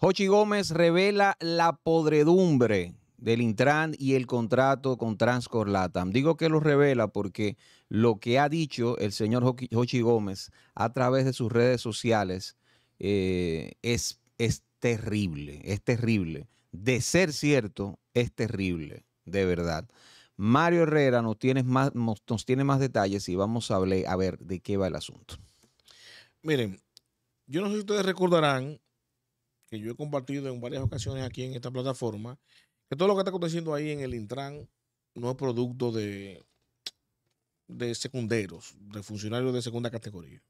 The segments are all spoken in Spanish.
Jochi Gómez revela la podredumbre del Intran y el contrato con Transcorlatam. Digo que lo revela porque lo que ha dicho el señor Jochi Gómez a través de sus redes sociales eh, es, es terrible, es terrible. De ser cierto, es terrible, de verdad. Mario Herrera nos tiene más, nos tiene más detalles y vamos a, a ver de qué va el asunto. Miren, yo no sé si ustedes recordarán que yo he compartido en varias ocasiones aquí en esta plataforma, que todo lo que está aconteciendo ahí en el Intran no es producto de, de secunderos, de funcionarios de segunda categoría.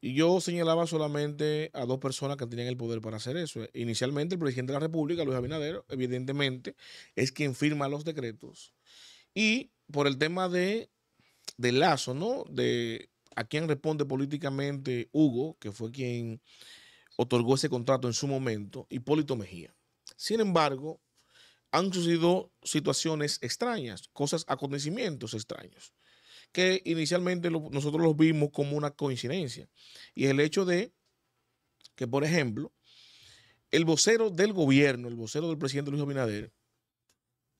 Y yo señalaba solamente a dos personas que tenían el poder para hacer eso. Inicialmente, el presidente de la República, Luis Abinader, evidentemente, es quien firma los decretos. Y por el tema de, de lazo, ¿no? De a quién responde políticamente Hugo, que fue quien otorgó ese contrato en su momento, Hipólito Mejía. Sin embargo, han sucedido situaciones extrañas, cosas, acontecimientos extraños, que inicialmente nosotros los vimos como una coincidencia. Y el hecho de que, por ejemplo, el vocero del gobierno, el vocero del presidente Luis Abinader,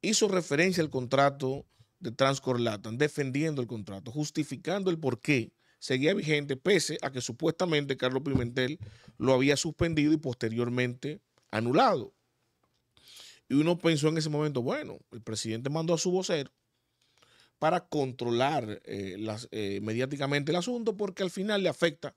hizo referencia al contrato de Transcorlatan, defendiendo el contrato, justificando el porqué seguía vigente, pese a que supuestamente Carlos Pimentel lo había suspendido y posteriormente anulado. Y uno pensó en ese momento, bueno, el presidente mandó a su vocero para controlar eh, eh, mediáticamente el asunto porque al final le afecta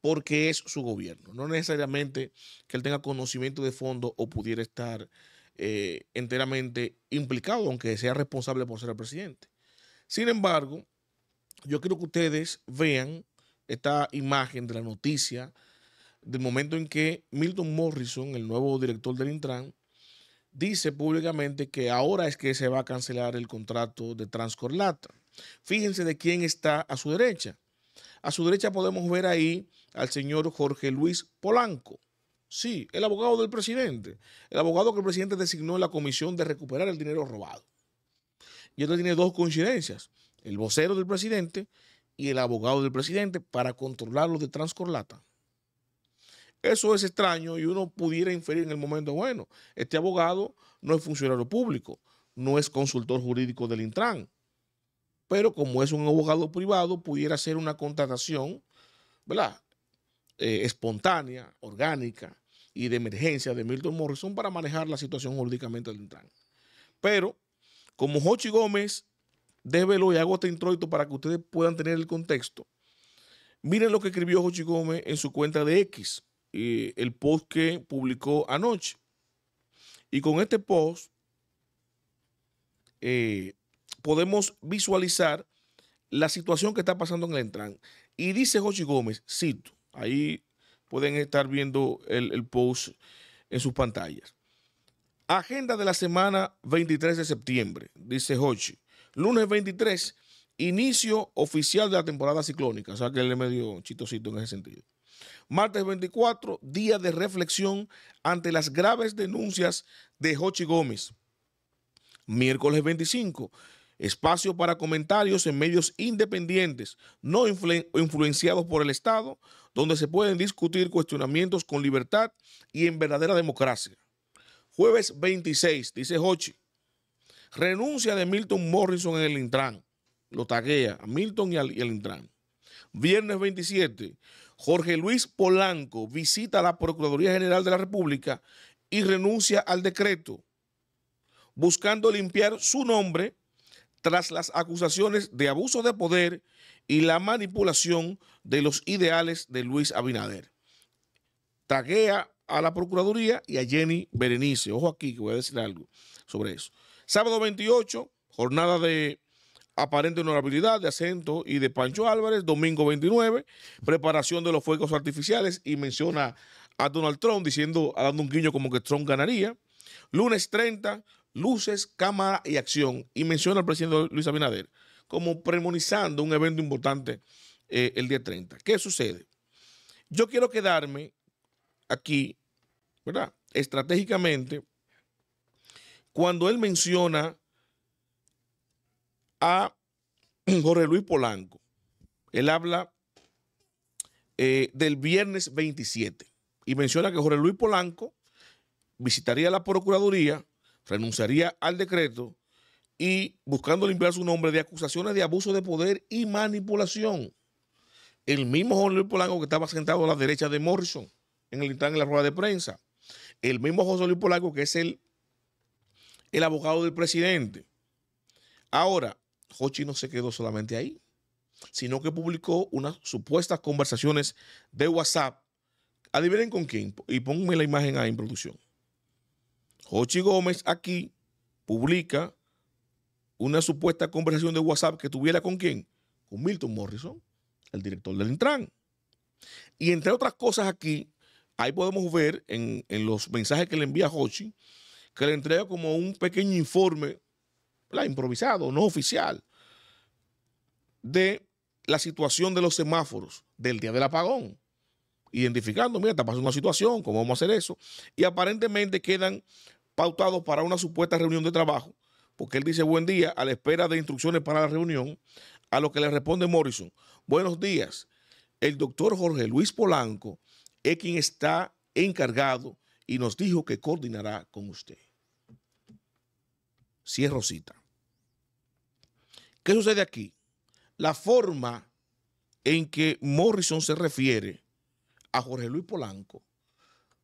porque es su gobierno. No necesariamente que él tenga conocimiento de fondo o pudiera estar eh, enteramente implicado, aunque sea responsable por ser el presidente. Sin embargo, yo quiero que ustedes vean esta imagen de la noticia del momento en que Milton Morrison, el nuevo director del Intran, dice públicamente que ahora es que se va a cancelar el contrato de Transcorlata. Fíjense de quién está a su derecha. A su derecha podemos ver ahí al señor Jorge Luis Polanco. Sí, el abogado del presidente. El abogado que el presidente designó en la comisión de recuperar el dinero robado. Y esto tiene dos coincidencias el vocero del presidente y el abogado del presidente para lo de transcorlata. Eso es extraño y uno pudiera inferir en el momento, bueno, este abogado no es funcionario público, no es consultor jurídico del Intran, pero como es un abogado privado, pudiera hacer una contratación, ¿verdad? Eh, espontánea, orgánica y de emergencia de Milton Morrison para manejar la situación jurídicamente del Intran. Pero como Jochi Gómez Débelo y hago este introito para que ustedes puedan tener el contexto. Miren lo que escribió Jochi Gómez en su cuenta de X, el post que publicó anoche. Y con este post eh, podemos visualizar la situación que está pasando en el Entran. Y dice Jochi Gómez, cito, ahí pueden estar viendo el, post en sus pantallas. Agenda de la semana 23 de septiembre, dice Hochi lunes 23, inicio oficial de la temporada ciclónica. O sea que él medio chitosito en ese sentido. Martes 24, día de reflexión ante las graves denuncias de Hochi Gómez. Miércoles 25, espacio para comentarios en medios independientes, no influenciados por el Estado, donde se pueden discutir cuestionamientos con libertad y en verdadera democracia. Jueves 26, dice Hochi, Renuncia de Milton Morrison en el Intran. Lo taguea a Milton y, al, Intran. Viernes 27, Jorge Luis Polanco visita la Procuraduría General de la República y renuncia al decreto, buscando limpiar su nombre tras las acusaciones de abuso de poder y la manipulación de los ideales de Luis Abinader. Taguea a la Procuraduría y a Jenny Berenice. Ojo aquí que voy a decir algo sobre eso. Sábado 28, jornada de aparente honorabilidad de acento y de Pancho Álvarez. Domingo 29, preparación de los fuegos artificiales y menciona a Donald Trump diciendo, dando un guiño como que Trump ganaría. Lunes 30, luces, cámara y acción. Y menciona al presidente Luis Abinader como premonizando un evento importante eh, el día 30. ¿Qué sucede? Yo quiero quedarme aquí, ¿verdad? Estratégicamente cuando él menciona a Jorge Luis Polanco. Él habla eh, del viernes 27 y menciona que Jorge Luis Polanco visitaría la Procuraduría, renunciaría al decreto y buscando limpiar su nombre de acusaciones de abuso de poder y manipulación. El mismo Jorge Luis Polanco que estaba sentado a la derecha de Morrison en el instante de la rueda de prensa. El mismo José Luis Polanco que es el el abogado del presidente. Ahora, Hochi no se quedó solamente ahí, sino que publicó unas supuestas conversaciones de WhatsApp. Adivinen con quién, y pónganme la imagen ahí en producción. Hochi Gómez aquí publica una supuesta conversación de WhatsApp que tuviera con quién? Con Milton Morrison, el director del Intran. Y entre otras cosas aquí, ahí podemos ver en, en los mensajes que le envía Hochi, que le entrega como un pequeño informe, la improvisado, no oficial, de la situación de los semáforos del día del apagón. Identificando, mira, está pasando una situación, ¿cómo vamos a hacer eso? Y aparentemente quedan pautados para una supuesta reunión de trabajo, porque él dice buen día a la espera de instrucciones para la reunión, a lo que le responde Morrison, buenos días, el doctor Jorge Luis Polanco es quien está encargado y nos dijo que coordinará con usted. Cierro Rosita, ¿Qué sucede aquí? La forma en que Morrison se refiere a Jorge Luis Polanco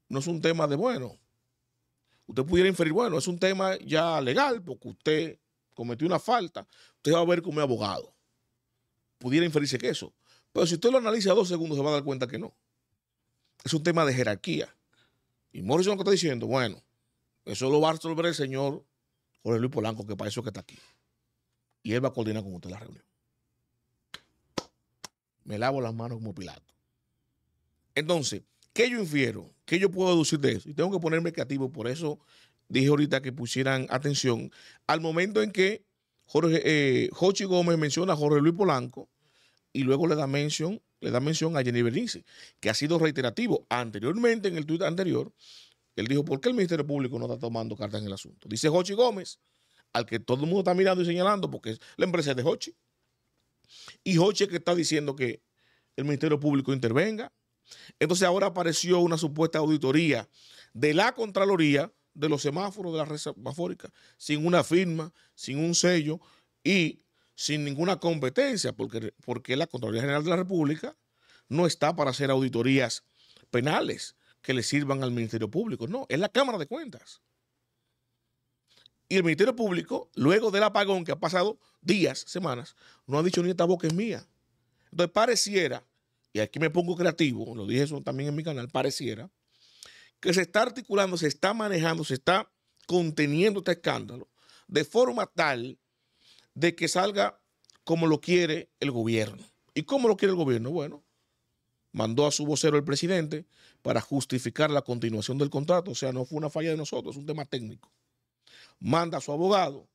no es un tema de bueno. Usted pudiera inferir, bueno, es un tema ya legal porque usted cometió una falta. Usted va a ver como abogado. Pudiera inferirse que eso. Pero si usted lo analiza dos segundos se va a dar cuenta que no. Es un tema de jerarquía. Y Morrison lo que está diciendo, bueno, eso lo va a resolver el señor Jorge Luis Polanco, que para eso que está aquí. Y él va a coordinar con usted la reunión. Me lavo las manos como Pilato. Entonces, ¿qué yo infiero? ¿Qué yo puedo deducir de eso? Y tengo que ponerme creativo, por eso dije ahorita que pusieran atención al momento en que Jorge, eh, Jochi Gómez menciona a Jorge Luis Polanco y luego le da mención le da mención a Jenny Bernice, que ha sido reiterativo. Anteriormente, en el tuit anterior, él dijo, ¿por qué el Ministerio Público no está tomando cartas en el asunto? Dice Jochi Gómez, al que todo el mundo está mirando y señalando, porque es la empresa de Jochi. Y Jochi que está diciendo que el Ministerio Público intervenga. Entonces ahora apareció una supuesta auditoría de la Contraloría de los semáforos de la red semafórica, sin una firma, sin un sello, y sin ninguna competencia, porque, porque la Contraloría General de la República no está para hacer auditorías penales que le sirvan al Ministerio Público, no, es la Cámara de Cuentas. Y el Ministerio Público, luego del apagón que ha pasado días, semanas, no ha dicho ni esta boca es mía. Entonces pareciera, y aquí me pongo creativo, lo dije eso también en mi canal, pareciera que se está articulando, se está manejando, se está conteniendo este escándalo de forma tal de que salga como lo quiere el gobierno. ¿Y cómo lo quiere el gobierno? Bueno, mandó a su vocero el presidente para justificar la continuación del contrato. O sea, no fue una falla de nosotros, es un tema técnico. Manda a su abogado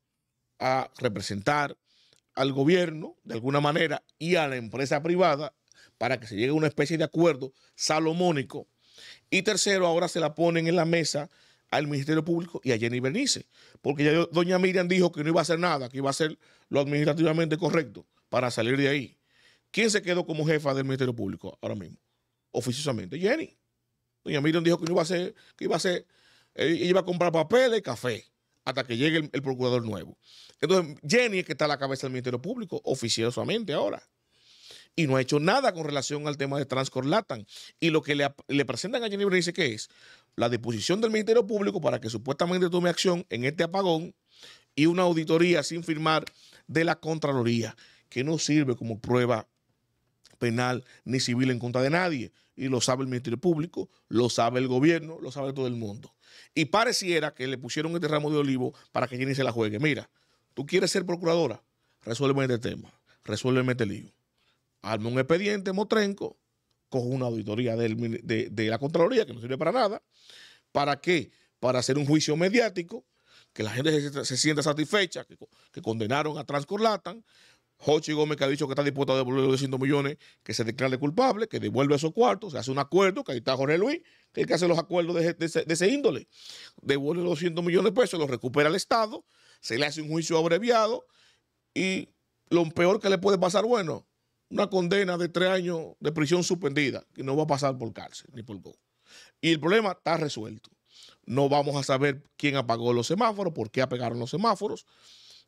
a representar al gobierno de alguna manera y a la empresa privada para que se llegue a una especie de acuerdo salomónico. Y tercero, ahora se la ponen en la mesa al Ministerio Público y a Jenny Bernice, porque ya doña Miriam dijo que no iba a hacer nada, que iba a hacer lo administrativamente correcto para salir de ahí. ¿Quién se quedó como jefa del Ministerio Público ahora mismo? Oficiosamente, Jenny. Doña Miriam dijo que no iba a hacer, que iba a hacer, eh, iba a comprar papel y café hasta que llegue el, procurador nuevo. Entonces, Jenny es que está a la cabeza del Ministerio Público oficiosamente ahora y no ha hecho nada con relación al tema de Transcorlatan. Y lo que le, presentan a Jenny Bernice, que es la disposición del Ministerio Público para que supuestamente tome acción en este apagón y una auditoría sin firmar de la Contraloría, que no sirve como prueba penal ni civil en contra de nadie. Y lo sabe el Ministerio Público, lo sabe el gobierno, lo sabe todo el mundo. Y pareciera que le pusieron este ramo de olivo para que Jenny se la juegue. Mira, tú quieres ser procuradora, resuélveme este tema, resuélveme este lío. Arma un expediente, motrenco, cojo una auditoría de, la Contraloría, que no sirve para nada. ¿Para qué? Para hacer un juicio mediático, que la gente se, sienta satisfecha, que, condenaron a Transcorlatan. Jochi Gómez que ha dicho que está dispuesto a devolver los 200 millones, que se declare culpable, que devuelve esos cuartos, se hace un acuerdo, que ahí está Jorge Luis, que es el que hace los acuerdos de, ese, de ese índole. Devuelve los 200 millones de pesos, los recupera el Estado, se le hace un juicio abreviado y lo peor que le puede pasar, bueno, una condena de tres años de prisión suspendida, que no va a pasar por cárcel ni por go. Y el problema está resuelto. No vamos a saber quién apagó los semáforos, por qué apagaron los semáforos,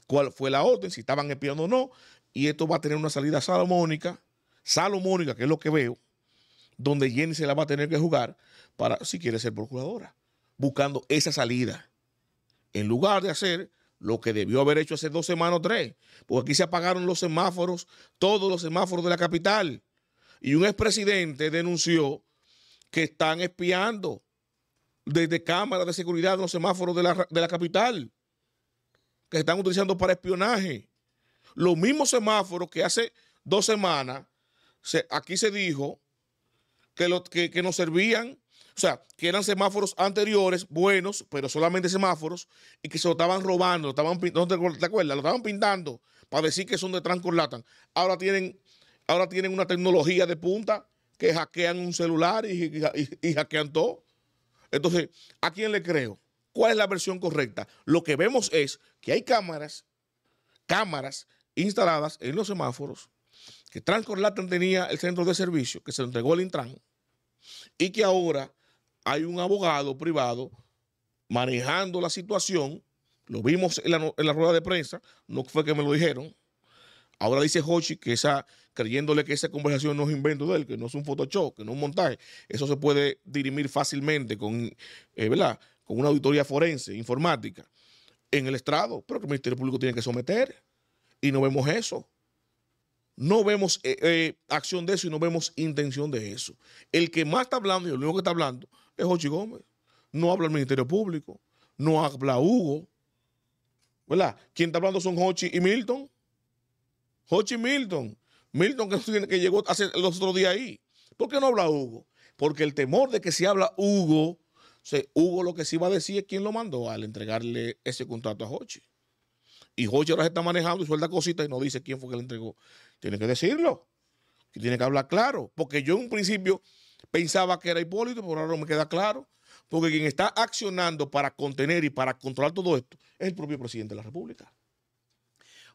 cuál fue la orden, si estaban espiando o no. Y esto va a tener una salida salomónica, salomónica, que es lo que veo, donde Jenny se la va a tener que jugar para, si quiere ser procuradora, buscando esa salida. En lugar de hacer lo que debió haber hecho hace dos semanas o tres, porque aquí se apagaron los semáforos, todos los semáforos de la capital. Y un expresidente denunció que están espiando desde cámaras de seguridad los semáforos de la, capital, que están utilizando para espionaje. Los mismos semáforos que hace dos semanas, aquí se dijo que, los que, que nos servían o sea, que eran semáforos anteriores, buenos, pero solamente semáforos, y que se lo estaban robando, lo estaban, pintando, te, acuerdas? Lo estaban pintando para decir que son de Transcorlatan. Ahora tienen, ahora tienen una tecnología de punta que hackean un celular y, hackean todo. Entonces, ¿a quién le creo? ¿Cuál es la versión correcta? Lo que vemos es que hay cámaras, cámaras instaladas en los semáforos, que Transcorlatan tenía el centro de servicio que se entregó el Intran y que ahora hay un abogado privado manejando la situación. Lo vimos en la, rueda de prensa, no fue que me lo dijeron. Ahora dice Hochi que esa, creyéndole que esa conversación no es invento de él, que no es un Photoshop, que no es un montaje. Eso se puede dirimir fácilmente con, eh, con una auditoría forense, informática, en el estrado, pero que el Ministerio Público tiene que someter. Y no vemos eso. No vemos eh, eh, acción de eso y no vemos intención de eso. El que más está hablando y el único que está hablando es Hochi Gómez. No habla el Ministerio Público, no habla Hugo, ¿verdad? Quien está hablando son Hochi y Milton. Hochi y Milton. Milton que, llegó hace los otros días ahí. ¿Por qué no habla Hugo? Porque el temor de que si habla Hugo, se, Hugo lo que se iba a decir es quién lo mandó al entregarle ese contrato a Hochi. Y Hochi ahora se está manejando y suelta cositas y no dice quién fue que le entregó. Tiene que decirlo. tiene que hablar claro. Porque yo en un principio Pensaba que era Hipólito, pero ahora no me queda claro, porque quien está accionando para contener y para controlar todo esto es el propio presidente de la República.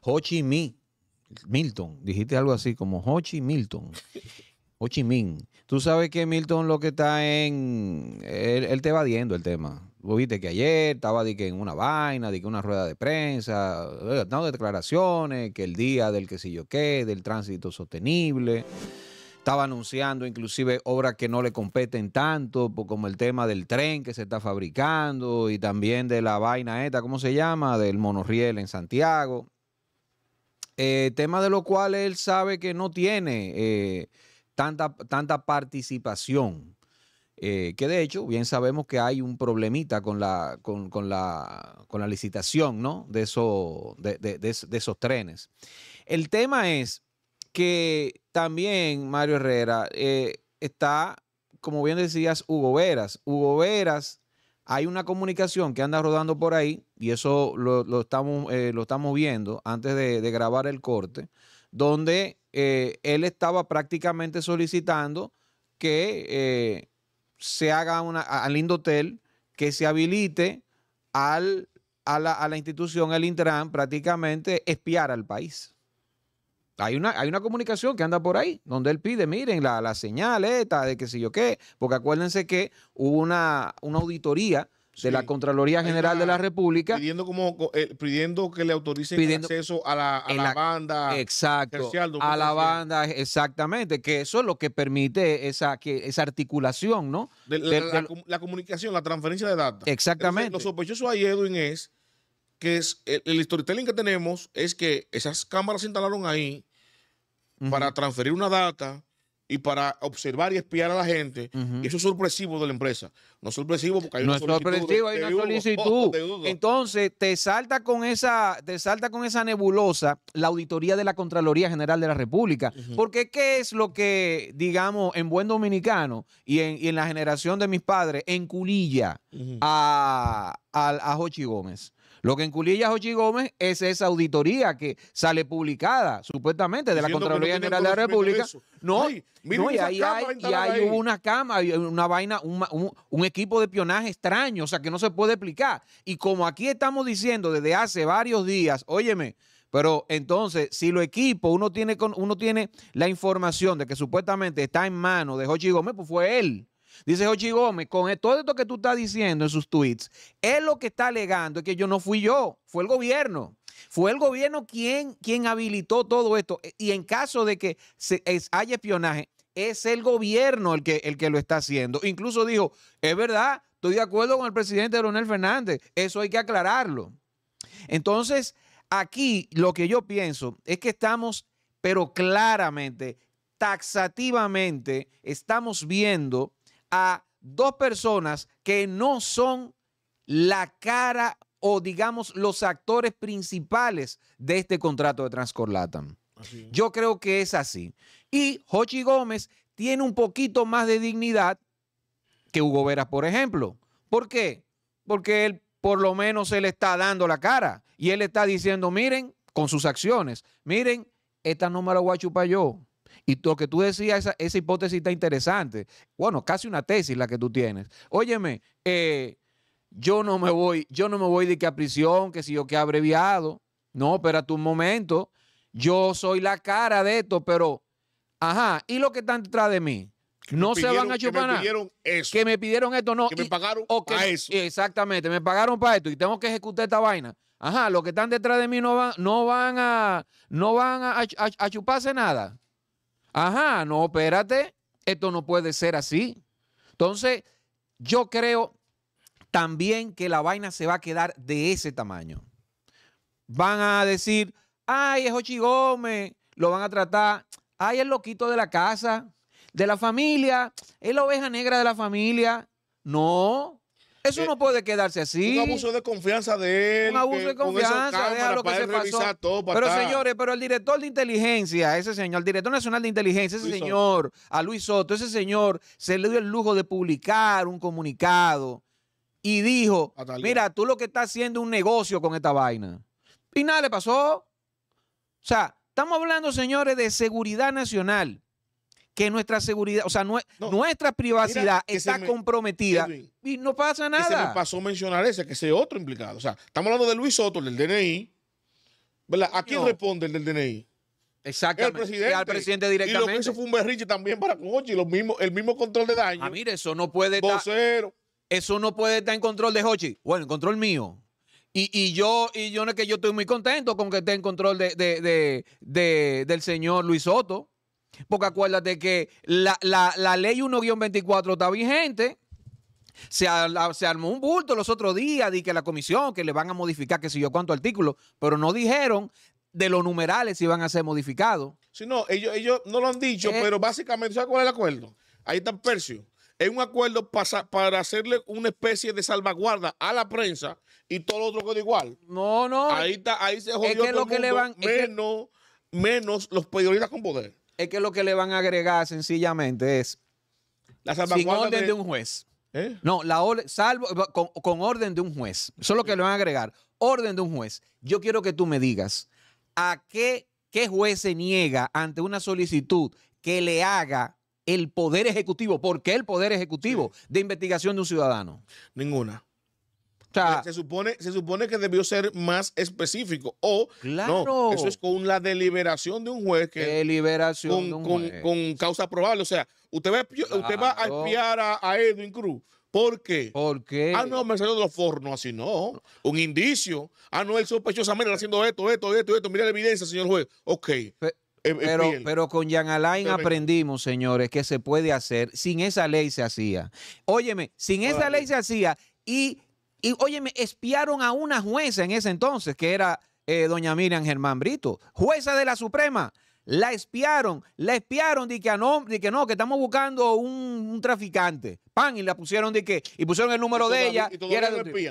Ho Chi Minh, Milton, dijiste algo así como Ho Chi Milton. Ho Chi Tú sabes que Milton lo que está en. Él, te va diendo el tema. Vos viste que ayer estaba de que en una vaina, de que una rueda de prensa, eh, dando declaraciones, que el día del que sé yo qué, del tránsito sostenible estaba anunciando inclusive obras que no le competen tanto, pues, como el tema del tren que se está fabricando y también de la vaina esta, ¿cómo se llama? Del monorriel en Santiago. Eh, tema de lo cual él sabe que no tiene eh, tanta, tanta participación. Eh, que de hecho bien sabemos que hay un problemita con la, con, la, licitación de, eso, de esos trenes. El tema es que también Mario Herrera eh, está, como bien decías, Hugo Veras. Hugo Veras, hay una comunicación que anda rodando por ahí, y eso lo, estamos, eh, lo estamos viendo antes de, grabar el corte, donde eh, él estaba prácticamente solicitando que se haga una, al Indotel, que se habilite al, a, la, a la institución, el Intran, prácticamente espiar al país. Hay una, hay una comunicación que anda por ahí, donde él pide, miren, la, la de que sé yo qué, porque acuérdense que hubo una, una auditoría de la Contraloría General de la República. Pidiendo, como, eh, pidiendo que le autoricen el acceso a la, banda. Exacto. a la banda, exactamente. Que eso es lo que permite esa, que, esa articulación, ¿no? la, comunicación, la transferencia de datos. Exactamente. lo sospechoso ahí, Edwin, es que el, el storytelling que tenemos es que esas cámaras se instalaron ahí para transferir una data y para observar y espiar a la gente. Y eso es sorpresivo de la empresa. No es sorpresivo porque hay una solicitud. Sorpresivo, una Entonces, te salta con esa, te salta con esa nebulosa la auditoría de la Contraloría General de la República. Porque qué es lo que, digamos, en buen dominicano y en, la generación de mis padres, enculilla culilla a, a Jochi Gómez. Lo que enculilla a Jochi Gómez es esa auditoría que sale publicada, supuestamente, de la Contraloría General de la República. no, no, y ahí, hay, una cama, una vaina, un, equipo de espionaje extraño, o sea, que no se puede explicar. Y como aquí estamos diciendo desde hace varios días, óyeme, pero entonces, si lo equipo, uno tiene, uno tiene la información de que supuestamente está en manos de Jochi Gómez, pues fue él. Dice Jochi Gómez, con e-, todo esto que tú estás diciendo en sus tweets, él lo que está alegando es que yo no fui yo, fue el gobierno. Fue el gobierno quien, quien habilitó todo esto. E, y en caso de que se, haya espionaje, es el gobierno el que, el que lo está haciendo. Incluso dijo, es verdad, estoy de acuerdo con el presidente de Leonel Fernández, eso hay que aclararlo. Entonces, aquí lo que yo pienso es que estamos, pero claramente, taxativamente, estamos viendo a dos personas que no son la cara o digamos los actores principales de este contrato de transcorlatan Yo creo que es así. Y Jochi Gómez tiene un poquito más de dignidad que Hugo Veras, por ejemplo. ¿Por qué? Porque él por lo menos se le está dando la cara y él está diciendo, miren, con sus acciones, miren, esta no me la voy a chupar yo. Y lo que tú decías, esa, hipótesis está interesante. Bueno, casi una tesis la que tú tienes. Óyeme, eh, yo no me voy, yo no me voy de que a prisión, que si yo que abreviado. No, pero espérate un momento. Yo soy la cara de esto, pero, ajá, ¿y lo que están detrás de mí? no se van a chupar nada. Que me pidieron esto, no. Que me pagaron para eso. Exactamente, me pagaron para esto y tengo que ejecutar esta vaina. Ajá, los que están detrás de mí no van, no van a, no van a chuparse nada. Ajá, no, espérate, esto no puede ser así. Entonces, yo creo también que la vaina se va a quedar de ese tamaño. Van a decir, ay, es Ochi Gómez, lo van a tratar, ay, el loquito de la casa, de la familia, es la oveja negra de la familia. No, eso eh, no puede quedarse así. Un abuso de confianza de él. Un abuso de confianza, de lo que se pasó. pero señores, pero el director de inteligencia, ese señor, el director nacional de inteligencia, ese señor, a Luis Soto, ese señor se le dio el lujo de publicar un comunicado y dijo, mira, tú lo que estás haciendo es un negocio con esta vaina. Y nada le pasó. O sea, estamos hablando, señores, de seguridad nacional que nuestra seguridad, o sea, nuestra privacidad está comprometida y no pasa nada. se me pasó mencionar ese, que ese otro implicado. O sea, estamos hablando de Luis Soto, del DNI. ¿Verdad? ¿A quién responde el del DNI? Exactamente. Al presidente directamente. Y lo que fue un berriche también para Hochi, lo mismo, el mismo control de daño. Ah, mire, eso no puede estar. Eso no puede estar en control de Hochi. Bueno, en control mío. Y, yo, y yo no es que yo estoy muy contento con que esté en control de, del señor Luis Soto. Porque acuérdate que la, ley 1-24 está vigente. Se, armó un bulto los otros días de que la comisión, que le van a modificar, que sé yo cuánto artículo, pero no dijeron de los numerales si van a ser modificados. Si no, ellos, ellos no lo han dicho, eh. pero básicamente, ¿sabes cuál es el acuerdo? Ahí está el Percio. Es un acuerdo para, para hacerle una especie de salvaguarda a la prensa y todo lo otro da igual. No, no. Ahí está, ahí se jodió le van, menos, menos los periodistas con poder es que lo que le van a agregar sencillamente es la sin orden de... un juez. ¿Eh? No, la salvo con, orden de un juez. Eso es lo que le van a agregar. Orden de un juez. Yo quiero que tú me digas a qué, juez se niega ante una solicitud que le haga el Poder Ejecutivo. ¿Por qué el Poder Ejecutivo de investigación de un ciudadano? Ninguna se, supone, se supone que debió ser más específico. O claro. eso es con la deliberación de un juez que. Deliberación con, con, causa probable. O sea, usted va, usted va a espiar a, Edwin Cruz. ¿Por qué? ¿Por Ah, no, me salió de los fornos, así no. Un indicio. Ah, no, él sospechosamente haciendo esto, esto, esto, esto. Mira la evidencia, señor juez. Ok. Eh, eh, pero, pero, con Jan Alain aprendimos, señores, que se puede hacer. Sin esa ley se hacía. Óyeme, sin esa ley se hacía y y oye, me espiaron a una jueza en ese entonces, que era eh, doña Miriam Germán Brito, jueza de la Suprema. La espiaron, la espiaron de que, no, que no, que estamos buscando un, traficante. Pan, y la pusieron de que, y pusieron el número de ella. Y, todavía lo lo que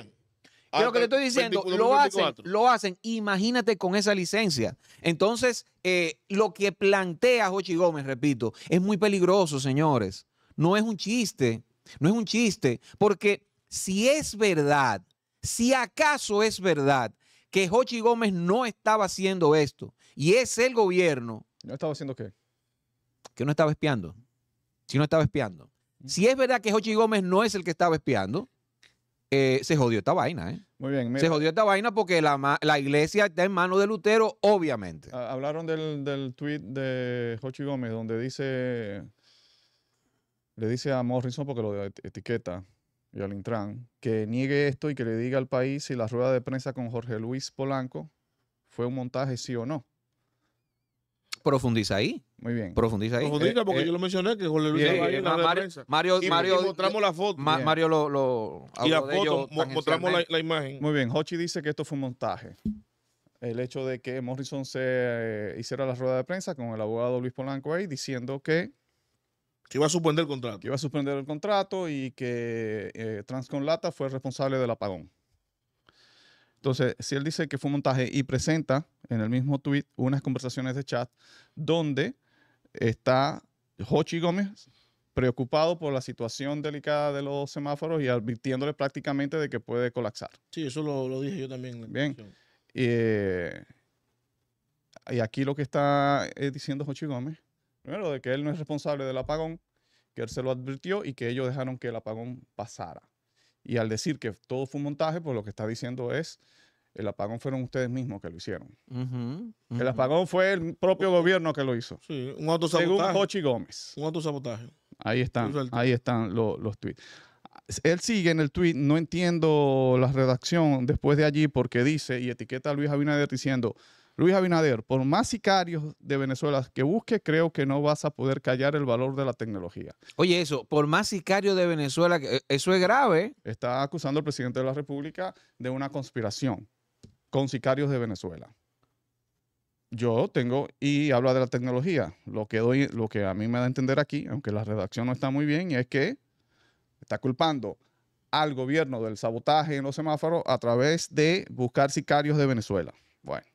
ah, le estoy diciendo, lo hacen, lo hacen, imagínate con esa licencia. Entonces, eh, lo que plantea Jochi Gómez, repito, es muy peligroso, señores. No es un chiste, no es un chiste, porque si es verdad, si acaso es verdad que Jochi Gómez no estaba haciendo esto y es el gobierno. ¿No estaba haciendo qué? Que no estaba espiando. Si no estaba espiando. Mm. Si es verdad que Jochi Gómez no es el que estaba espiando, eh, se jodió esta vaina, ¿eh? Muy bien. Se jodió esta vaina porque la, iglesia está en manos de Lutero, obviamente. Ah, hablaron del, del tweet de Jochi Gómez donde dice, le dice a Morrison porque lo etiqueta, y al Intran que niegue esto y que le diga al país si la rueda de prensa con Jorge Luis Polanco fue un montaje, sí o no. Profundiza ahí. Muy bien. Profundiza ahí. Profundiza eh, porque eh, yo lo mencioné que Jorge Luis Polanco eh, y mostramos la foto. Mario lo, y la foto, mostramos la, la, imagen. Muy bien, Hochi dice que esto fue un montaje. El hecho de que Morrison se hiciera la rueda de prensa con el abogado Luis Polanco ahí diciendo que que iba a suspender el contrato. Que iba a suspender el contrato y que eh, Transconlata fue responsable del apagón. Entonces, si él dice que fue un montaje y presenta en el mismo tweet unas conversaciones de chat donde está Hochi Gómez preocupado por la situación delicada de los semáforos y advirtiéndole prácticamente de que puede colapsar. Sí, eso lo, dije yo también. Bien. Eh, y aquí lo que está eh, diciendo Hochi Gómez primero, de que él no es responsable del apagón, que él se lo advirtió y que ellos dejaron que el apagón pasara. Y al decir que todo fue un montaje, pues lo que está diciendo es, el apagón fueron ustedes mismos que lo hicieron. El apagón fue el propio gobierno que lo hizo. Sí, un autosabotaje. Según Jochi Gómez. Un autosabotaje. Ahí están, ahí están los, los tweets. Él sigue en el tweet, no entiendo la redacción después de allí porque dice y etiqueta a Luis Abinader diciendo, Luis Abinader, por más sicarios de Venezuela que busque, creo que no vas a poder callar el valor de la tecnología. Oye, eso, por más sicarios de Venezuela, eh, eso es grave. Está acusando al presidente de la República de una conspiración con sicarios de Venezuela. Yo tengo, y habla de la tecnología, lo que, lo que a mí me da a entender aquí, aunque la redacción no está muy bien, es que está culpando al gobierno del sabotaje en los semáforos a través de buscar sicarios de Venezuela. Bueno.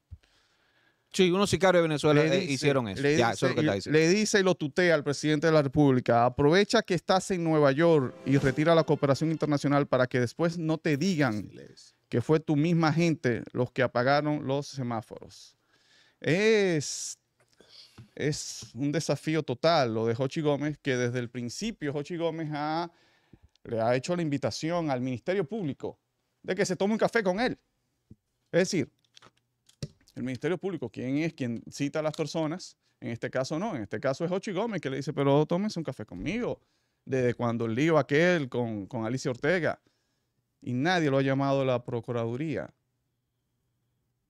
Sí, unos sicarios de Venezuela eh, hicieron eso. Le dice, y lo tutea al presidente de la República. Aprovecha que estás en Nueva York y retira la cooperación internacional para que después no te digan que fue tu misma gente los que apagaron los semáforos. Es, un desafío total lo de Jochi Gómez, que desde el principio Jochi Gómez le ha hecho la invitación al Ministerio Público de que se tome un café con él. Es decir, el Ministerio Público, quién es quien cita a las personas. En este caso no, en este caso es Ochi Gómez que le dice, pero tómense un café conmigo, desde cuando el lío aquel con, con Alicia Ortega, y nadie lo ha llamado a la Procuraduría.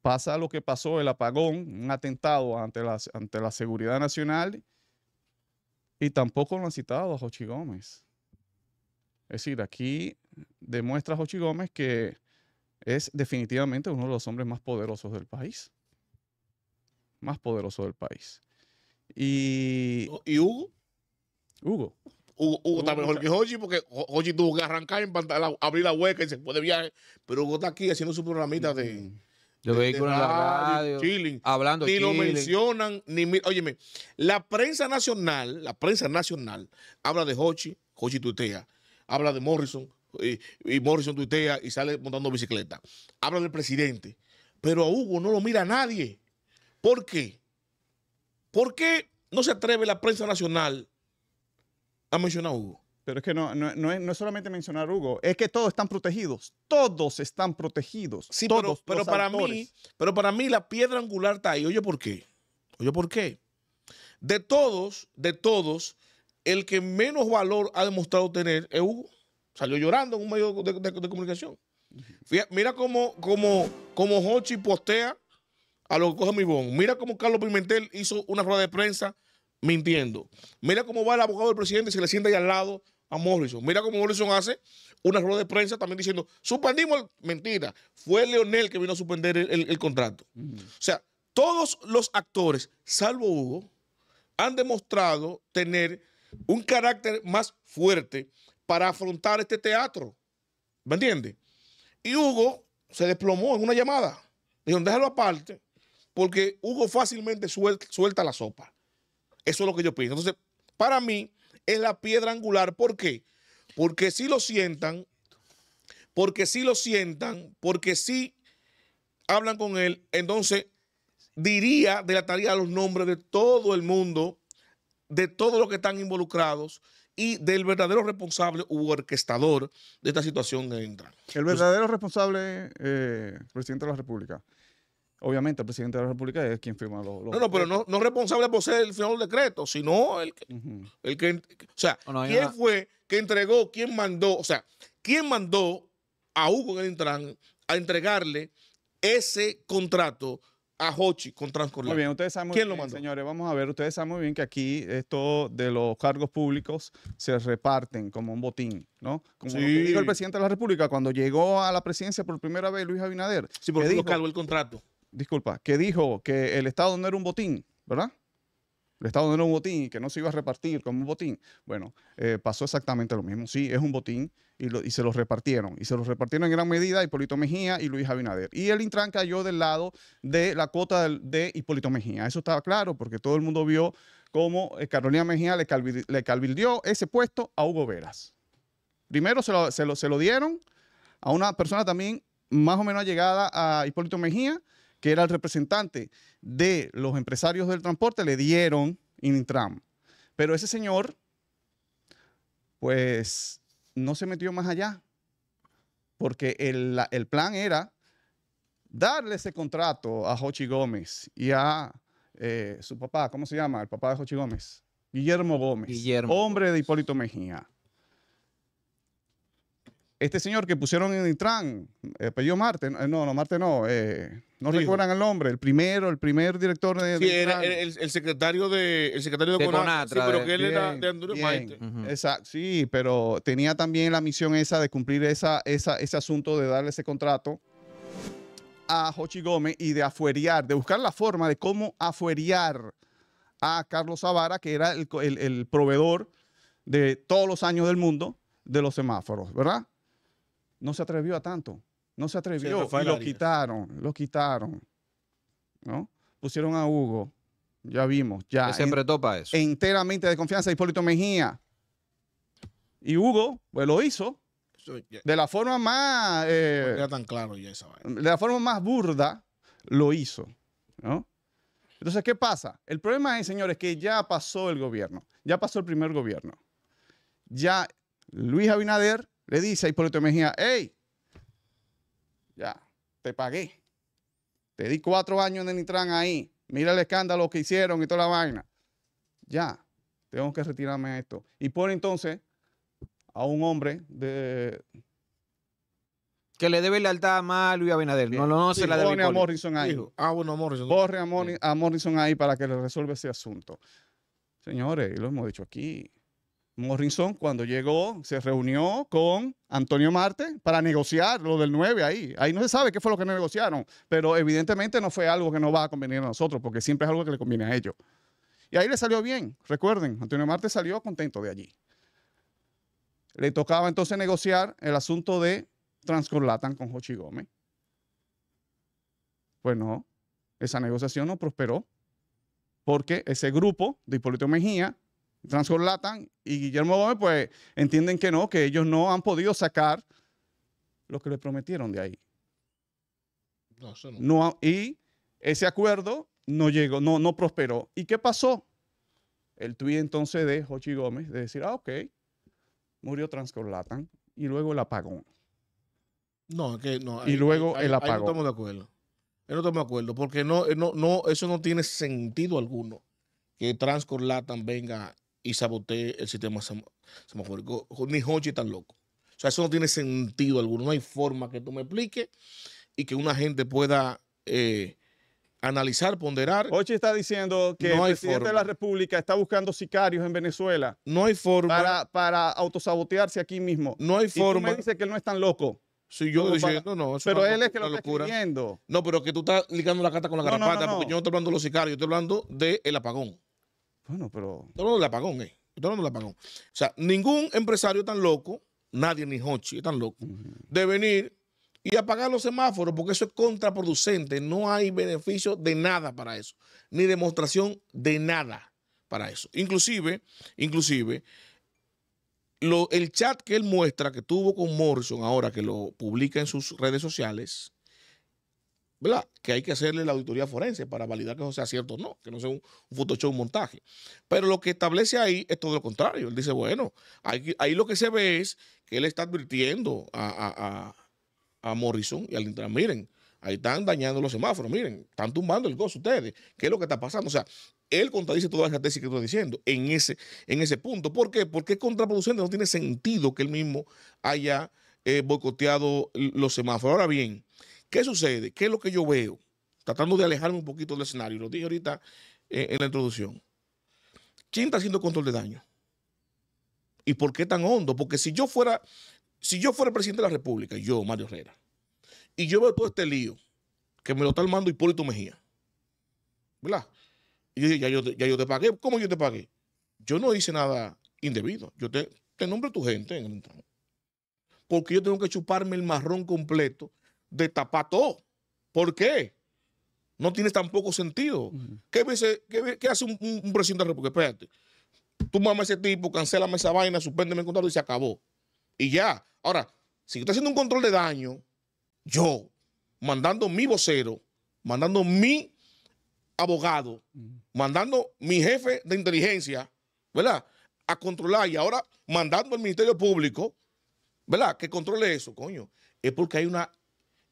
Pasa lo que pasó, el apagón, un atentado ante la, ante la seguridad nacional, y tampoco lo han citado a Ochi Gómez. Es decir, aquí demuestra Ochi Gómez que es definitivamente uno de los hombres más poderosos del país. Más poderoso del país. ¿Y, ¿Y Hugo? Hugo. Hugo, está mejor que Hoji porque Hoji tuvo que arrancar, en pantalla, abrir la hueca y se puede viajar Pero Hugo está aquí haciendo su programita de, de, vehículos en la radio, chilling. hablando Ni lo mencionan, ni... Óyeme, la prensa nacional, la prensa nacional, habla de Hochi, Hochi tutea. Habla de Morrison, y, Morrison tuitea y sale montando bicicleta. Habla del presidente. Pero a Hugo no lo mira nadie. ¿Por qué? ¿Por qué no se atreve la prensa nacional a mencionar a Hugo? Pero es que no, no, es, solamente mencionar a Hugo, es que todos están protegidos. Todos están protegidos. Sí, todos pero, para mí, pero para mí la piedra angular está ahí. Oye, ¿por qué? Oye, ¿por qué? De todos, de todos, el que menos valor ha demostrado tener es Hugo. Salió llorando en un medio de, comunicación. mira cómo, como como Hochi postea a lo que coge mi bon. Mira cómo Carlos Pimentel hizo una rueda de prensa mintiendo. Mira cómo va el abogado del presidente y se le sienta ahí al lado a Morrison. Mira cómo Morrison hace una rueda de prensa también diciendo, suspendimos, mentira, fue Leonel que vino a suspender el, contrato. O sea, todos los actores, salvo Hugo, han demostrado tener un carácter más fuerte para afrontar este teatro. ¿Me entiendes? Y Hugo se desplomó en una llamada. Dijeron, déjalo aparte, porque Hugo fácilmente suelta, la sopa. Eso es lo que yo pienso. Entonces, para mí es la piedra angular. ¿Por qué? Porque si lo sientan, porque si lo sientan, porque si hablan con él, entonces diría de la tarea los nombres de todo el mundo, de todos los que están involucrados, y del verdadero responsable u orquestador de esta situación de Intran. El verdadero responsable, eh, presidente de la República. Obviamente, el presidente de la República es quien firma los. no, no, pero no, no responsable por ser el final del decreto, sino el, que. el que o sea, ¿quién fue que entregó, quién mandó, o sea, quién mandó a Hugo en el Intran a entregarle ese contrato a Hochi con Transcorleone. Muy bien, ustedes saben muy lo señores, vamos a ver, ustedes saben muy bien que aquí esto de los cargos públicos se reparten como un botín, ¿no? Como dijo el presidente de la República cuando llegó a la presidencia por primera vez Luis Abinader. Sí, porque dijo, caló el contrato. Disculpa, que dijo que el Estado no era un botín, ¿verdad? Le estaba dando un botín y que no se iba a repartir como un botín. Bueno, eh, pasó exactamente lo mismo. Sí, es un botín y, se los repartieron. Y se los repartieron en gran medida Hipólito Mejía y Luis Abinader. Y el Intran cayó del lado de la cuota de, Hipólito Mejía. Eso estaba claro porque todo el mundo vio cómo eh, Carolina Mejía le, calvildió ese puesto a Hugo Veras. Primero se lo, se lo, se lo dieron a una persona también más o menos allegada a Hipólito Mejía que era el representante de los empresarios del transporte, le dieron Intram. Pero ese señor, pues, no se metió más allá, porque el, plan era darle ese contrato a Jochi Gómez y a eh, su papá, ¿cómo se llama? El papá de Jochi Gómez. Guillermo Gómez, hombre de Hipólito Mejía este señor que pusieron en Intran, eh, apellido Marte, eh, no, no, Marte no, eh, no recuerdan el nombre, el primero, el primer director de. Sí, era, el, secretario de. El secretario de, sí, pero que él era de Andrés Maite. Exacto, sí, pero tenía también la misión esa de cumplir esa, ese asunto de darle ese contrato a Jochi Gómez y de afueriar, de buscar la forma de cómo afueriar a Carlos Zavara, que era el proveedor de todos los años del mundo de los semáforos, ¿verdad? no se atrevió a tanto. No se atrevió. a y lo quitaron, lo quitaron. ¿No? Pusieron a Hugo. Ya vimos, ya. siempre topa eso. Enteramente de confianza Hipólito Mejía. Y Hugo, pues lo hizo. De la forma más. Eh, tan claro ya esa De la forma más burda, lo hizo. ¿No? Entonces, ¿qué pasa? El problema es, señores, que ya pasó el gobierno. Ya pasó el primer gobierno. Ya Luis Abinader le dice a Hipólito Mejía, hey, ya, te pagué. Te di cuatro años el Intran ahí. Mira el escándalo que hicieron y toda la vaina. Ya, tengo que retirarme de esto. Y pone entonces a un hombre de... Que le debe lealtad a Malu y a No, no, no se la Pone a Morrison ahí. ah, bueno, Morrison. Borre a, a Morrison ahí para que le resuelva ese asunto. Señores, lo hemos dicho aquí. Morrison cuando llegó se reunió con Antonio Marte para negociar lo del 9 ahí. Ahí no se sabe qué fue lo que negociaron, pero evidentemente no fue algo que nos va a convenir a nosotros, porque siempre es algo que le conviene a ellos. Y ahí le salió bien. Recuerden, Antonio Marte salió contento de allí. Le tocaba entonces negociar el asunto de Transcorlatan con Jochi Gómez. Pues no, esa negociación no prosperó porque ese grupo de Hipólito Mejía Transcorlatan y Guillermo Gómez, pues entienden que no, que ellos no han podido sacar lo que le prometieron de ahí. No, no. y ese acuerdo no llegó, no, no prosperó. ¿Y qué pasó? El tuit entonces de Jochi Gómez de decir, ah, ok, murió Transcorlatan y luego el apagón. No, que no. y luego el apagón. no estamos de acuerdo. no estamos de acuerdo porque no, eh, no, no, eso no tiene sentido alguno que Transcorlatan venga y saboteé el sistema semafórico. Ni Hochi tan loco. O sea, eso no tiene sentido alguno. No hay forma que tú me expliques y que una gente pueda eh, analizar, ponderar. Hochi está diciendo que el presidente de la República está buscando sicarios en Venezuela. No hay forma. Para, para autosabotearse aquí mismo. No hay forma. Y tú me dice que él no es tan loco. Si yo diciendo, no, Pero él es que lo está No, pero que tú estás ligando la carta con la garrapata, porque yo no estoy hablando de los sicarios, yo estoy hablando del apagón. Bueno, pero. Todo no el apagón, ¿eh? Todo no le apagón. O sea, ningún empresario tan loco, nadie ni Hochi es tan loco, de venir y apagar los semáforos, porque eso es contraproducente. No hay beneficio de nada para eso, ni demostración de nada para eso. Inclusive, inclusive, lo, el chat que él muestra, que tuvo con Morrison ahora, que lo publica en sus redes sociales, que hay que hacerle la auditoría forense para validar que eso sea cierto o no, que no sea un, Photoshop, un montaje. Pero lo que establece ahí es todo lo contrario. Él dice, bueno, ahí, ahí lo que se ve es que él está advirtiendo a, Morrison y al Intran, miren, ahí están dañando los semáforos, miren, están tumbando el gozo ustedes, ¿qué es lo que está pasando? O sea, él contradice toda esa tesis que estoy diciendo en ese, en ese punto. ¿Por qué? Porque es contraproducente, no tiene sentido que él mismo haya eh, boicoteado los semáforos. Ahora bien, ¿Qué sucede? ¿Qué es lo que yo veo? Tratando de alejarme un poquito del escenario, lo dije ahorita eh, en la introducción. ¿Quién está haciendo control de daño? ¿Y por qué tan hondo? Porque si yo fuera, si yo fuera presidente de la República, yo, Mario Herrera, y yo veo todo este lío que me lo está armando Hipólito Mejía, ¿verdad? Y yo ya ya yo te pagué. ¿Cómo yo te pagué? Yo no hice nada indebido. Yo te, te nombro a tu gente en el entorno. Porque yo tengo que chuparme el marrón completo de tapar ¿Por qué? No tiene tampoco sentido. ¿Qué, qué hace un, presidente de República? Espérate. Tú mames a ese tipo, cancélame esa vaina, suspéndeme el contrato y se acabó. Y ya. Ahora, si yo estoy haciendo un control de daño, yo, mandando mi vocero, mandando mi abogado, mandando mi jefe de inteligencia, ¿verdad? A controlar y ahora mandando al Ministerio Público, ¿verdad? Que controle eso, coño. Es porque hay una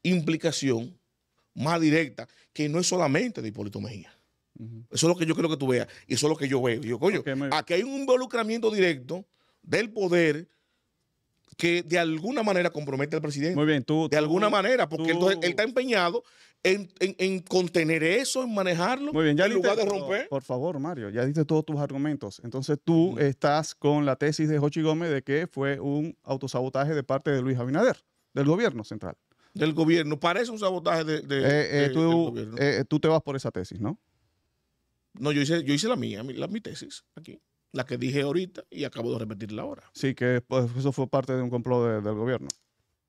implicación más directa, que no es solamente de Hipólito Mejía. Eso es lo que yo creo que tú veas y eso es lo que yo veo. Yo, coño, aquí hay un involucramiento directo del poder que de alguna manera compromete al presidente. Muy De alguna manera, porque él, está empeñado en, contener eso, en manejarlo, muy bien, ya en lugar de romper. Por favor, Mario, ya diste todos tus argumentos. Entonces tú estás con la tesis de Jochi Gómez de que fue un autosabotaje de parte de Luis Abinader, del gobierno central del gobierno. Parece un sabotaje de, eh, eh, tú, gobierno. Eh, tú te vas por esa tesis, ¿no? No, yo hice, yo hice la mía, la, mi tesis aquí. La que dije ahorita y acabo de repetirla ahora. Sí, que pues, eso fue parte de un complot del gobierno.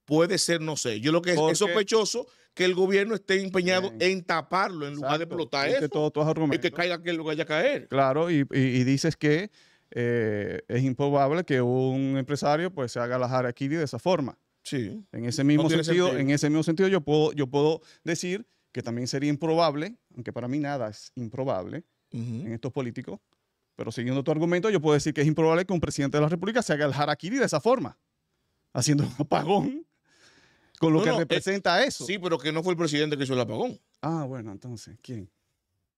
Puede ser, no sé. Yo lo que es sospechoso que el gobierno esté empeñado en taparlo en lugar de explotar es eso. Que Es que caiga que lo vaya a caer. Claro, y, dices que es improbable que un empresario pues se haga la aquí de esa forma. En ese mismo sentido, en ese mismo sentido yo puedo, yo puedo decir que también sería improbable, aunque para mí nada es improbable en estos políticos, pero siguiendo tu argumento, yo puedo decir que es improbable que un presidente de la República se haga el harakiri de esa forma, haciendo un apagón con lo que eh, representa eso. Sí, pero que no fue el presidente que hizo el apagón. Ah, bueno, entonces, ¿quién?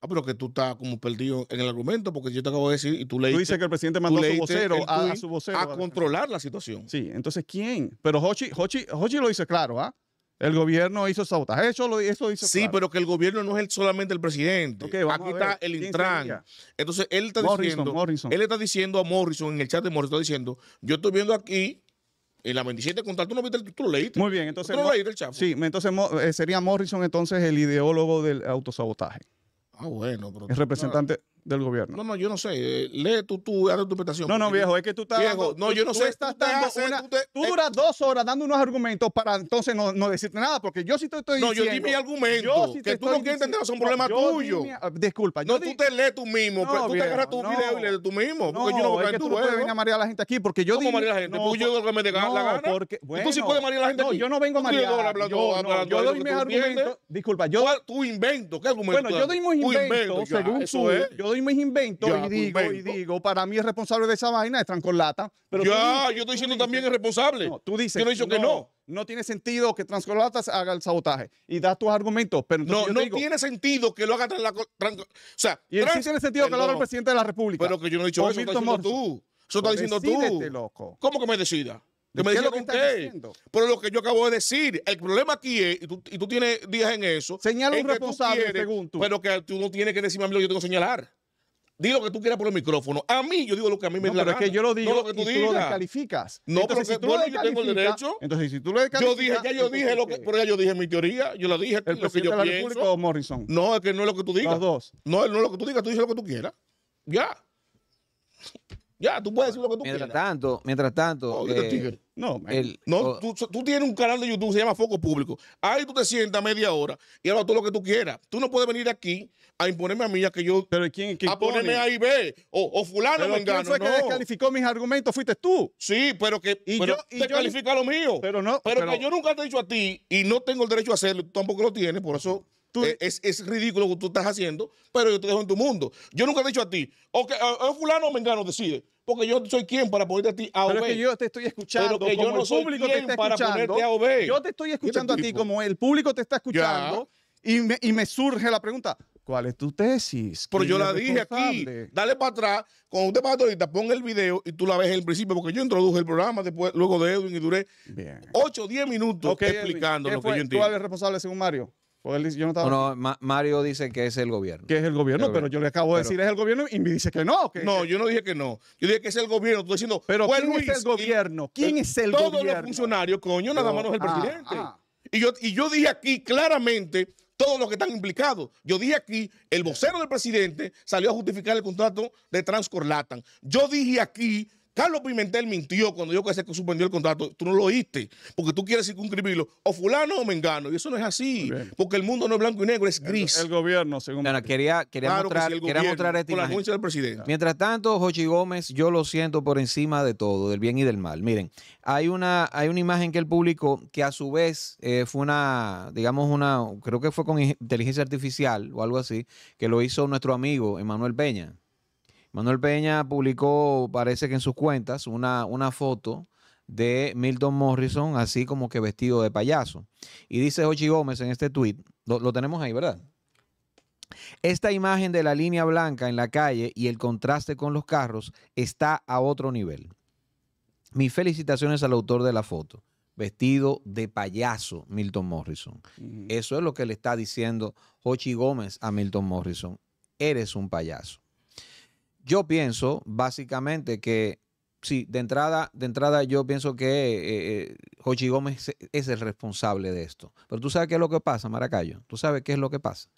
Ah, pero que tú estás como perdido en el argumento, porque yo te acabo de decir y tú leíste. Tú dices que el presidente mandó a su vocero, a, controlar la situación. Sí, entonces ¿quién? Pero Hochi, Hochi, Hochi lo dice claro, ¿ah? El gobierno hizo sabotaje. Eso lo eso hizo. Sí, pero que el gobierno no es solamente el presidente. Aquí está el Intran. Entonces él está diciendo. Él está diciendo a Morrison en el chat de Morrison, diciendo: Yo estoy viendo aquí en la 27 contar, tú no viste, tú lo leíste. Muy bien, entonces. el chat. Sí, entonces eh, sería Morrison entonces el ideólogo del autosabotaje. Ah, bueno. Pero el representante, del gobierno. No, no, yo no sé. Eh, lee tú, tú, haz tu interpretación. No, no, viejo, es que tú estás. Viejo, no, yo no sé. Estás tú, duras dos horas dando unos argumentos para entonces no, no decirte nada, porque yo sí te estoy diciendo. No, yo di mi argumento. que tú no quieres entender, son problemas tuyos. Ah, disculpa. No, tú te lees tú mismo. Tú te agarras tu video y lees tú mismo. Porque yo no voy a tú no puedes venir a marear a la gente aquí, porque yo digo. ¿Cómo marear la yo que me la gana. Tú sí puedes marear a la gente aquí. yo no vengo a marear. Yo doy mis argumentos. Disculpa, yo. Tu invento, ¿qué argumento? Bueno, yo doy mis inventos, según tú doy mis y digo, invento. y digo, para mí es responsable de esa vaina, es transcolata Pero ya, yo estoy diciendo también es responsable. tú dices. Que no no, que no. No tiene sentido que Transcolata haga el sabotaje y das tus argumentos. Pero no, no tiene sentido que lo haga transcolata O sea, y tiene sentido que lo haga el presidente de la República. Pero que yo no he dicho eso, está diciendo tú. Eso está diciendo tú. loco. ¿Cómo que me decida? Que me lo qué. Pero lo que yo acabo de decir, el problema aquí es, y tú, y tú tienes días en eso. Señala un responsable, Pero que tú no tienes que decirme a mí lo que yo tengo que señalar. Di lo que tú quieras por el micrófono. A mí, yo digo lo que a mí me no, pero es que yo lo digo no lo que tú, y tú lo descalificas. No, entonces, si tú lo yo tengo el derecho. Entonces, si tú lo descalificas... Yo dije, ya yo dije lo que... Pero ya yo dije mi teoría. Yo lo dije, el presidente que yo de la República o Morrison? No, es que no es lo que tú digas. Los dos. No, no es lo que tú digas. Tú dices lo que tú quieras. Ya. Ya, tú puedes decir lo que tú mientras Tanto, mientras tanto, oh, eh, No, no tú, tienes un canal de YouTube, se llama Foco Público. Ahí tú te sientas media hora y hablas todo lo que tú quieras. Tú no puedes venir aquí a imponerme a mí a que yo... Pero ¿quién, a ponerme ahí, ve. O, o fulano me fue que descalificó mis argumentos? Fuiste tú. Sí, pero que y yo, te lo mío. Pero no... Pero, pero, que yo nunca te he dicho a ti y no tengo el derecho a hacerlo. Tú tampoco lo tienes, por eso... Eh, es, ridículo lo que tú estás haciendo, pero yo te dejo en tu mundo. Yo nunca he dicho a ti, o que fulano o mengano decide, porque yo soy quien para ponerte a ti a Pero que yo te estoy escuchando, yo no el público te está escuchando. A Yo te estoy escuchando a ti como el público te está escuchando y me, y me surge la pregunta, ¿Cuál es tu tesis? Pero yo la dije aquí. Dale para atrás. Con usted para ahorita, pon el video y tú la ves en el principio, porque yo introduje el programa después, luego de Edwin y duré 8 o 10 minutos explicando lo que yo entiendo. ¿Tú eres responsable según Mario? no Mario dice que es el gobierno. Que es el gobierno, pero yo le acabo de decir es el gobierno y me dice que no. no, yo no dije que no. Yo dije que es el gobierno. Tú diciendo, pero ¿quién es el gobierno? ¿Quién eh, es el gobierno? Todos los funcionarios, coño, nada más no es el ah, presidente. Ah. Y, y yo dije aquí claramente todos los que están implicados. Yo dije aquí, el vocero del presidente salió a justificar el contrato de Transcorlatan. Yo dije aquí Carlos Pimentel mintió cuando dijo que se suspendió el contrato. Tú no lo oíste, porque tú quieres circunscribirlo o fulano o mengano. Y eso no es así, porque el mundo no es blanco y negro, es gris. El, gobierno, según. quería, quería, mostrar, quería, mostrar, esta imagen. Del presidente. Mientras tanto, Jochi Gómez, yo lo siento por encima de todo, del bien y del mal. Miren, hay una, hay una imagen que el público, que a su vez eh, fue una, digamos, una, creo que fue con inteligencia artificial o algo así, que lo hizo nuestro amigo Emanuel Peña. Manuel Peña publicó, parece que en sus cuentas, una, foto de Milton Morrison, así como que vestido de payaso. Y dice Hochi Gómez en este tuit, lo, tenemos ahí, ¿verdad? Esta imagen de la línea blanca en la calle y el contraste con los carros está a otro nivel. Mis felicitaciones al autor de la foto, vestido de payaso Milton Morrison. Eso es lo que le está diciendo Hochi Gómez a Milton Morrison. Eres un payaso. Yo pienso básicamente que, sí, de entrada, de entrada yo pienso que eh, eh Gómez es el responsable de esto. Pero tú sabes qué es lo que pasa, Maracayo. Tú sabes qué es lo que pasa.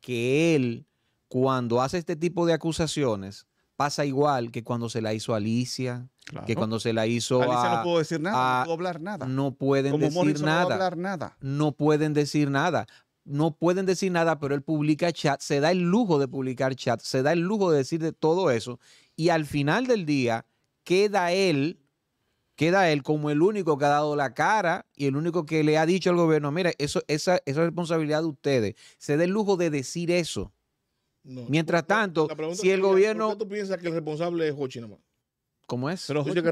Que él, cuando hace este tipo de acusaciones, pasa igual que cuando se la hizo Alicia, Que cuando se la hizo Alicia no pudo decir nada, no pudo hablar nada. No pueden decir nada. no pueden decir nada no pueden decir nada, pero él publica chat, se da el lujo de publicar chat, se da el lujo de decir de todo eso, y al final del día queda él, queda él como el único que ha dado la cara y el único que le ha dicho al gobierno, mira, eso, esa, esa responsabilidad de ustedes, se da el lujo de decir eso. Mientras tanto, si el gobierno... ¿Por qué tú piensas que el responsable es Hochi ¿Cómo es? Pero, no, le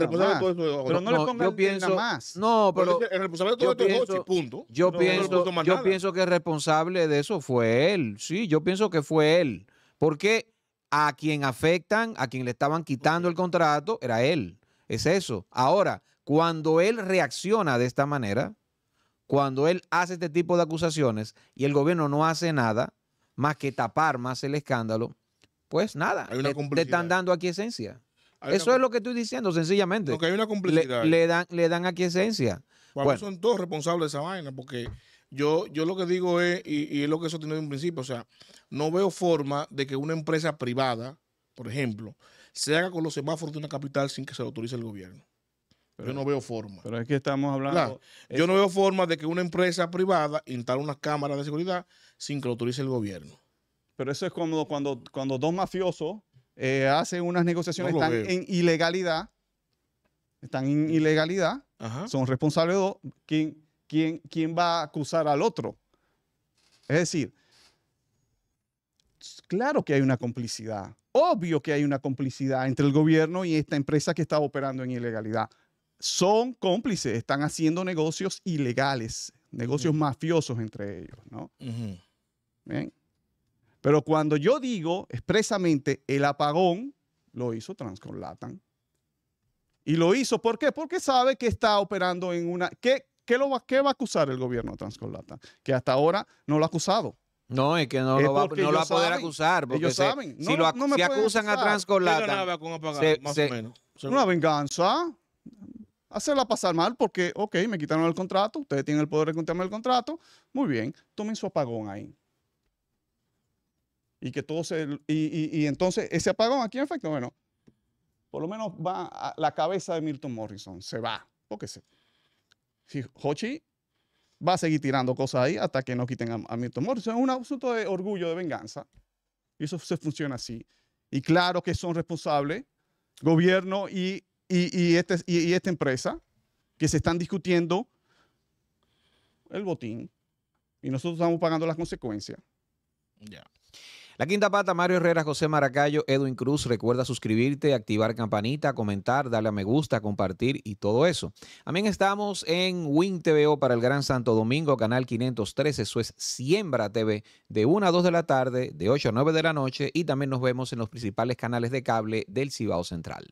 pongan yo más. No, pero. responsable de todo punto. Yo, pienso, que el responsable de eso fue él. Sí, yo pienso que fue él. Porque a quien afectan, a quien le estaban quitando el contrato, era él. Es eso. Ahora, cuando él reacciona de esta manera, cuando él hace este tipo de acusaciones y el gobierno no hace nada más que tapar más el escándalo, pues nada, le, le están dando aquí esencia. Eso es lo que estoy diciendo, sencillamente. Porque hay una complicidad. Le, dan, le dan aquí esencia bueno. son todos responsables de esa vaina, porque yo, yo lo que digo es, y, es lo que eso tiene un principio, o sea, no veo forma de que una empresa privada, por ejemplo, se haga con los semáforos de una capital sin que se lo autorice el gobierno. yo no veo forma. Pero es que estamos hablando. Yo no veo forma de que una empresa privada instale una cámara de seguridad sin que lo autorice el gobierno. Pero eso es como cuando, cuando dos mafiosos eh, hacen unas negociaciones, están en ilegalidad, están en ilegalidad, son responsables de dos, ¿quién, quién, va a acusar al otro? Es decir, claro que hay una complicidad, obvio que hay una complicidad entre el gobierno y esta empresa que está operando en ilegalidad. Son cómplices, están haciendo negocios ilegales, negocios mafiosos entre ellos, ¿no? Bien. Pero cuando yo digo expresamente el apagón, lo hizo Transconlatan. Y lo hizo, ¿por qué? Porque sabe que está operando en una... ¿Qué, lo va, va a acusar el gobierno de Que hasta ahora no lo ha acusado. No, es que no lo va, a poder acusar. Porque ellos saben. si, lo, a acusan acusar. a menos, Una venganza. Hacerla pasar mal porque, ok, me quitaron el contrato, ustedes tienen el poder de contarme el contrato. Muy bien, tomen su apagón ahí y que todo Y, entonces, ese apagón, aquí en efecto Bueno, por lo menos va a la cabeza de Milton Morrison, se va, porque se... Si Hochi va a seguir tirando cosas ahí hasta que no quiten a, Milton Morrison, es un asunto de orgullo, de venganza, y eso se funciona así. Y claro que son responsables, gobierno y, y este, esta empresa, que se están discutiendo el botín, y nosotros estamos pagando las consecuencias. Ya. La quinta pata, Mario Herrera, José Maracayo, Edwin Cruz. Recuerda suscribirte, activar campanita, comentar, darle a me gusta, compartir y todo eso. También estamos en Win TVO para el Gran Santo Domingo, canal 513. Eso es Siembra TV, de 1 a 2 de la tarde, de 8 a 9 de la noche. Y también nos vemos en los principales canales de cable del Cibao Central.